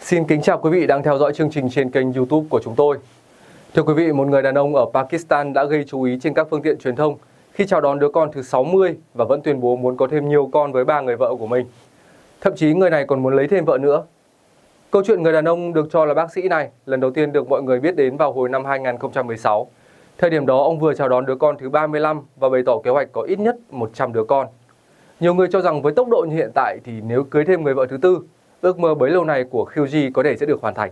Xin kính chào quý vị đang theo dõi chương trình trên kênh YouTube của chúng tôi. Thưa quý vị, một người đàn ông ở Pakistan đã gây chú ý trên các phương tiện truyền thông khi chào đón đứa con thứ 60 và vẫn tuyên bố muốn có thêm nhiều con với ba người vợ của mình. Thậm chí người này còn muốn lấy thêm vợ nữa. Câu chuyện người đàn ông được cho là bác sĩ này lần đầu tiên được mọi người biết đến vào hồi năm 2016. Thời điểm đó, ông vừa chào đón đứa con thứ 35 và bày tỏ kế hoạch có ít nhất 100 đứa con. Nhiều người cho rằng với tốc độ như hiện tại thì nếu cưới thêm người vợ thứ tư, ước mơ bấy lâu này của Kyuji có thể sẽ được hoàn thành.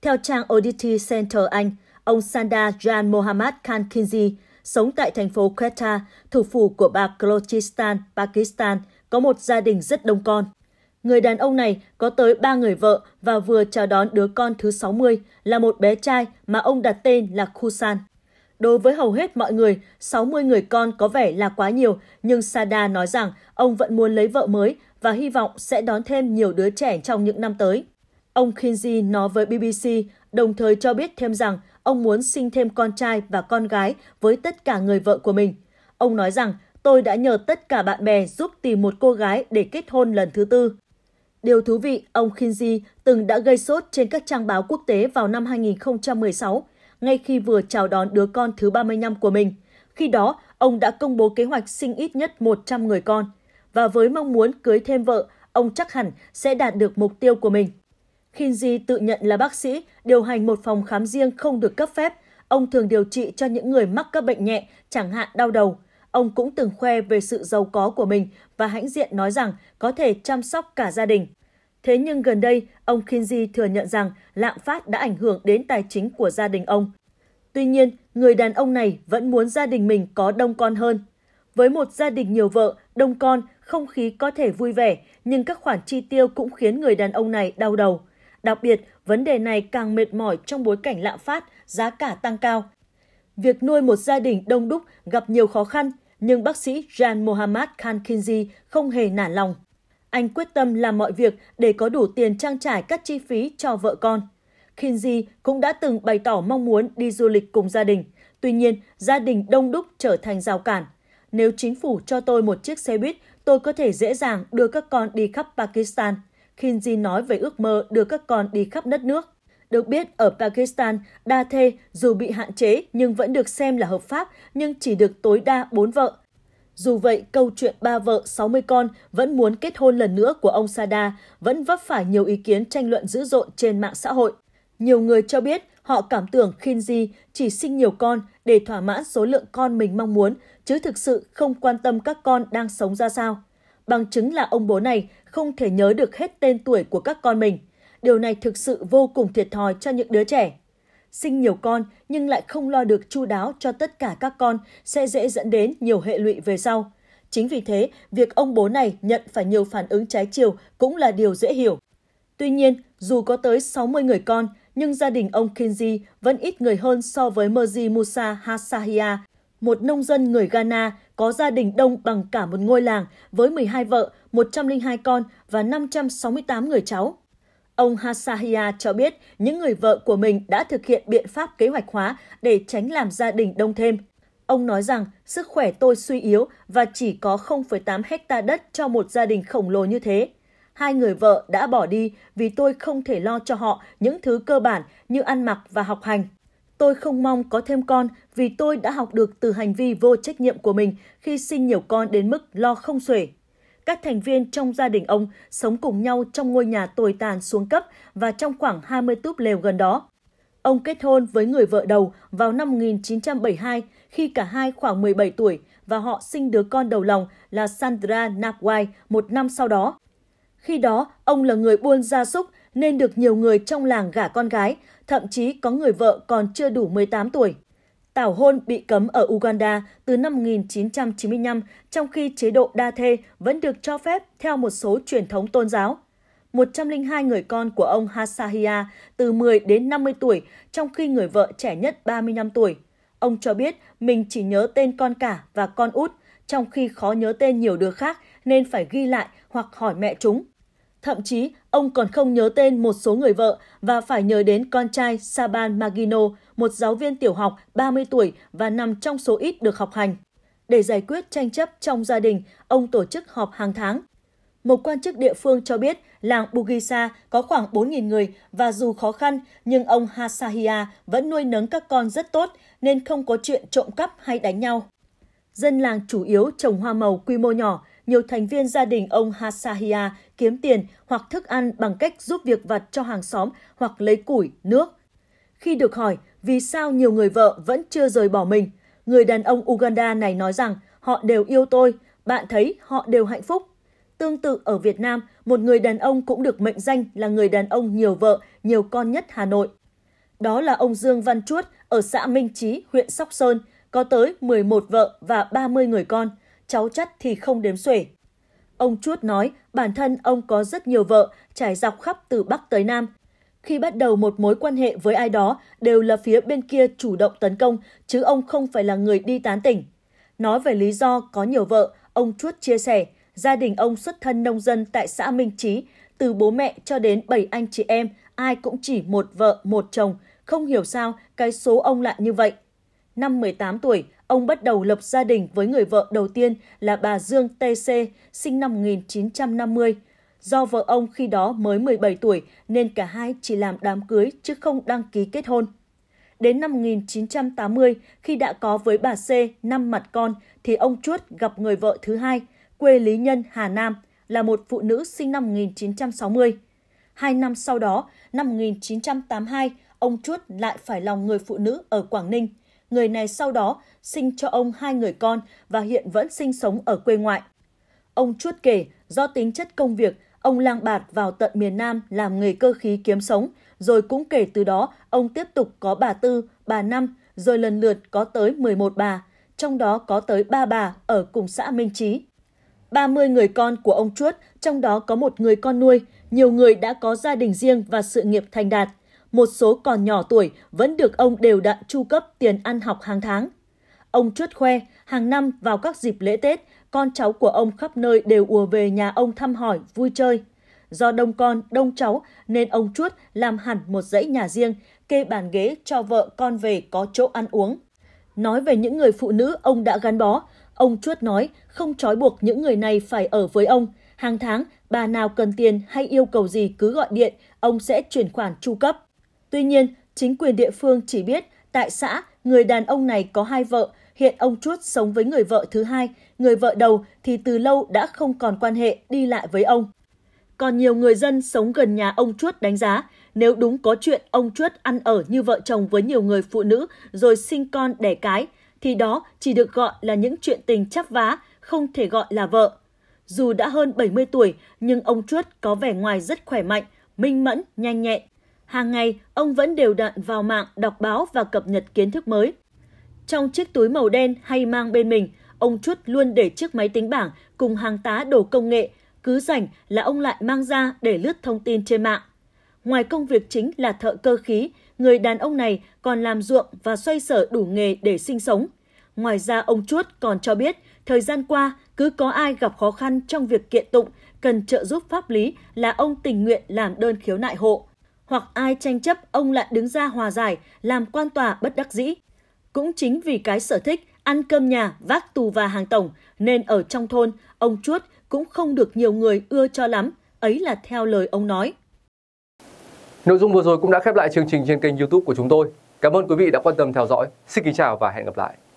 Theo trang Audity Center Anh, ông Sanda Jan Mohammad Khan Kinzi, sống tại thành phố Quetta, thủ phủ của Balochistan, Pakistan, có một gia đình rất đông con. Người đàn ông này có tới ba người vợ và vừa chào đón đứa con thứ 60 là một bé trai mà ông đặt tên là Khusan. Đối với hầu hết mọi người, 60 người con có vẻ là quá nhiều, nhưng Sada nói rằng ông vẫn muốn lấy vợ mới và hy vọng sẽ đón thêm nhiều đứa trẻ trong những năm tới. Ông Kinsey nói với BBC, đồng thời cho biết thêm rằng ông muốn sinh thêm con trai và con gái với tất cả người vợ của mình. Ông nói rằng, tôi đã nhờ tất cả bạn bè giúp tìm một cô gái để kết hôn lần thứ tư. Điều thú vị, ông Kinsey từng đã gây sốt trên các trang báo quốc tế vào năm 2016 ngay khi vừa chào đón đứa con thứ 35 của mình. Khi đó, ông đã công bố kế hoạch sinh ít nhất 100 người con. Và với mong muốn cưới thêm vợ, ông chắc hẳn sẽ đạt được mục tiêu của mình. Kinsey tự nhận là bác sĩ, điều hành một phòng khám riêng không được cấp phép. Ông thường điều trị cho những người mắc các bệnh nhẹ, chẳng hạn đau đầu. Ông cũng từng khoe về sự giàu có của mình và hãnh diện nói rằng có thể chăm sóc cả gia đình. Thế nhưng gần đây, ông Kinsey thừa nhận rằng lạm phát đã ảnh hưởng đến tài chính của gia đình ông. Tuy nhiên, người đàn ông này vẫn muốn gia đình mình có đông con hơn. Với một gia đình nhiều vợ, đông con, không khí có thể vui vẻ, nhưng các khoản chi tiêu cũng khiến người đàn ông này đau đầu. Đặc biệt, vấn đề này càng mệt mỏi trong bối cảnh lạm phát, giá cả tăng cao. Việc nuôi một gia đình đông đúc gặp nhiều khó khăn, nhưng bác sĩ Jan Mohammad Khan Kinzi không hề nản lòng. Anh quyết tâm làm mọi việc để có đủ tiền trang trải các chi phí cho vợ con. Kinji cũng đã từng bày tỏ mong muốn đi du lịch cùng gia đình. Tuy nhiên, gia đình đông đúc trở thành rào cản. Nếu chính phủ cho tôi một chiếc xe buýt, tôi có thể dễ dàng đưa các con đi khắp Pakistan. Kinji nói về ước mơ đưa các con đi khắp đất nước. Được biết, ở Pakistan, đa thê dù bị hạn chế nhưng vẫn được xem là hợp pháp, nhưng chỉ được tối đa bốn vợ. Dù vậy, câu chuyện ba vợ 60 con vẫn muốn kết hôn lần nữa của ông Sada vẫn vấp phải nhiều ý kiến tranh luận dữ dội trên mạng xã hội. Nhiều người cho biết họ cảm tưởng Khinji chỉ sinh nhiều con để thỏa mãn số lượng con mình mong muốn, chứ thực sự không quan tâm các con đang sống ra sao. Bằng chứng là ông bố này không thể nhớ được hết tên tuổi của các con mình. Điều này thực sự vô cùng thiệt thòi cho những đứa trẻ sinh nhiều con nhưng lại không lo được chu đáo cho tất cả các con sẽ dễ dẫn đến nhiều hệ lụy về sau. Chính vì thế, việc ông bố này nhận phải nhiều phản ứng trái chiều cũng là điều dễ hiểu. Tuy nhiên, dù có tới 60 người con, nhưng gia đình ông Kinji vẫn ít người hơn so với Merji Musa Hassahia, một nông dân người Ghana có gia đình đông bằng cả một ngôi làng với 12 vợ, 102 con và 568 người cháu. Ông Hasahia cho biết những người vợ của mình đã thực hiện biện pháp kế hoạch hóa để tránh làm gia đình đông thêm. Ông nói rằng sức khỏe tôi suy yếu và chỉ có 0,8 hecta đất cho một gia đình khổng lồ như thế. Hai người vợ đã bỏ đi vì tôi không thể lo cho họ những thứ cơ bản như ăn mặc và học hành. Tôi không mong có thêm con vì tôi đã học được từ hành vi vô trách nhiệm của mình khi sinh nhiều con đến mức lo không xuể các thành viên trong gia đình ông sống cùng nhau trong ngôi nhà tồi tàn xuống cấp và trong khoảng 20 túp lều gần đó. Ông kết hôn với người vợ đầu vào năm 1972 khi cả hai khoảng 17 tuổi và họ sinh đứa con đầu lòng là Sandra Napwai một năm sau đó. Khi đó, ông là người buôn gia súc nên được nhiều người trong làng gả con gái, thậm chí có người vợ còn chưa đủ 18 tuổi. Tảo hôn bị cấm ở Uganda từ năm 1995, trong khi chế độ đa thê vẫn được cho phép theo một số truyền thống tôn giáo. 102 người con của ông Hasahia từ 10 đến 50 tuổi, trong khi người vợ trẻ nhất 35 tuổi. Ông cho biết mình chỉ nhớ tên con cả và con út, trong khi khó nhớ tên nhiều đứa khác nên phải ghi lại hoặc hỏi mẹ chúng. Thậm chí, ông còn không nhớ tên một số người vợ và phải nhớ đến con trai Saban Magino, một giáo viên tiểu học 30 tuổi và nằm trong số ít được học hành. Để giải quyết tranh chấp trong gia đình, ông tổ chức họp hàng tháng. Một quan chức địa phương cho biết làng Bugisa có khoảng 4.000 người và dù khó khăn nhưng ông Hasahia vẫn nuôi nấng các con rất tốt nên không có chuyện trộm cắp hay đánh nhau. Dân làng chủ yếu trồng hoa màu quy mô nhỏ, nhiều thành viên gia đình ông Hasahia kiếm tiền hoặc thức ăn bằng cách giúp việc vặt cho hàng xóm hoặc lấy củi, nước. Khi được hỏi vì sao nhiều người vợ vẫn chưa rời bỏ mình, người đàn ông Uganda này nói rằng họ đều yêu tôi, bạn thấy họ đều hạnh phúc. Tương tự ở Việt Nam, một người đàn ông cũng được mệnh danh là người đàn ông nhiều vợ, nhiều con nhất Hà Nội. Đó là ông Dương Văn Chuốt ở xã Minh Chí, huyện Sóc Sơn, có tới 11 vợ và 30 người con – cháu chắt thì không đếm xuể. Ông Chuốt nói bản thân ông có rất nhiều vợ, trải dọc khắp từ Bắc tới Nam. Khi bắt đầu một mối quan hệ với ai đó, đều là phía bên kia chủ động tấn công, chứ ông không phải là người đi tán tỉnh. Nói về lý do có nhiều vợ, ông Chuốt chia sẻ, gia đình ông xuất thân nông dân tại xã Minh Chí, từ bố mẹ cho đến bảy anh chị em, ai cũng chỉ một vợ, một chồng, không hiểu sao cái số ông lại như vậy. Năm 18 tuổi, ông bắt đầu lập gia đình với người vợ đầu tiên là bà Dương T.C., sinh năm 1950. Do vợ ông khi đó mới 17 tuổi nên cả hai chỉ làm đám cưới chứ không đăng ký kết hôn. Đến năm 1980, khi đã có với bà C năm mặt con, thì ông Chuốt gặp người vợ thứ hai, quê Lý Nhân, Hà Nam, là một phụ nữ sinh năm 1960. Hai năm sau đó, năm 1982, ông Chuốt lại phải lòng người phụ nữ ở Quảng Ninh – Người này sau đó sinh cho ông hai người con và hiện vẫn sinh sống ở quê ngoại. Ông Chuốt kể, do tính chất công việc, ông lang bạt vào tận miền Nam làm nghề cơ khí kiếm sống, rồi cũng kể từ đó ông tiếp tục có bà Tư, bà Năm, rồi lần lượt có tới 11 bà, trong đó có tới ba bà ở cùng xã Minh Chí. 30 người con của ông Chuốt, trong đó có một người con nuôi, nhiều người đã có gia đình riêng và sự nghiệp thành đạt một số còn nhỏ tuổi vẫn được ông đều đặn chu cấp tiền ăn học hàng tháng. Ông chuất khoe, hàng năm vào các dịp lễ Tết, con cháu của ông khắp nơi đều ùa về nhà ông thăm hỏi, vui chơi. Do đông con, đông cháu nên ông chuốt làm hẳn một dãy nhà riêng, kê bàn ghế cho vợ con về có chỗ ăn uống. Nói về những người phụ nữ ông đã gắn bó, ông chuốt nói không trói buộc những người này phải ở với ông. Hàng tháng, bà nào cần tiền hay yêu cầu gì cứ gọi điện, ông sẽ chuyển khoản chu cấp. Tuy nhiên, chính quyền địa phương chỉ biết tại xã người đàn ông này có hai vợ, hiện ông Chuốt sống với người vợ thứ hai, người vợ đầu thì từ lâu đã không còn quan hệ đi lại với ông. Còn nhiều người dân sống gần nhà ông Chuốt đánh giá, nếu đúng có chuyện ông Chuốt ăn ở như vợ chồng với nhiều người phụ nữ rồi sinh con đẻ cái, thì đó chỉ được gọi là những chuyện tình chắp vá, không thể gọi là vợ. Dù đã hơn 70 tuổi, nhưng ông Chuốt có vẻ ngoài rất khỏe mạnh, minh mẫn, nhanh nhẹn hàng ngày ông vẫn đều đặn vào mạng đọc báo và cập nhật kiến thức mới. Trong chiếc túi màu đen hay mang bên mình, ông Chút luôn để chiếc máy tính bảng cùng hàng tá đồ công nghệ, cứ rảnh là ông lại mang ra để lướt thông tin trên mạng. Ngoài công việc chính là thợ cơ khí, người đàn ông này còn làm ruộng và xoay sở đủ nghề để sinh sống. Ngoài ra ông Chuốt còn cho biết, thời gian qua cứ có ai gặp khó khăn trong việc kiện tụng, cần trợ giúp pháp lý là ông tình nguyện làm đơn khiếu nại hộ hoặc ai tranh chấp ông lại đứng ra hòa giải, làm quan tòa bất đắc dĩ. Cũng chính vì cái sở thích ăn cơm nhà, vác tù và hàng tổng nên ở trong thôn, ông Chuốt cũng không được nhiều người ưa cho lắm, ấy là theo lời ông nói. Nội dung vừa rồi cũng đã khép lại chương trình trên kênh YouTube của chúng tôi. Cảm ơn quý vị đã quan tâm theo dõi. Xin kính chào và hẹn gặp lại.